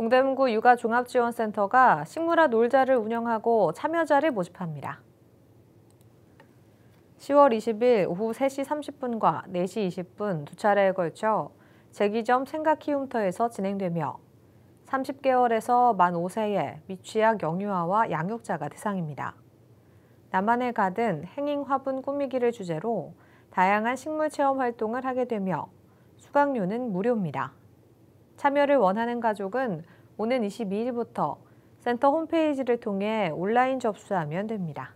동대문구 육아종합지원센터가 식물화 놀자를 운영하고 참여자를 모집합니다. 10월 20일 오후 3시 30분과 4시 20분 두 차례에 걸쳐 제기점 생각키움터에서 진행되며 30개월에서 만 5세의 미취학 영유아와 양육자가 대상입니다. 남한의 가든 행잉 화분 꾸미기를 주제로 다양한 식물 체험 활동을 하게 되며 수강료는 무료입니다. 참여를 원하는 가족은 오는 22일부터 센터 홈페이지를 통해 온라인 접수하면 됩니다.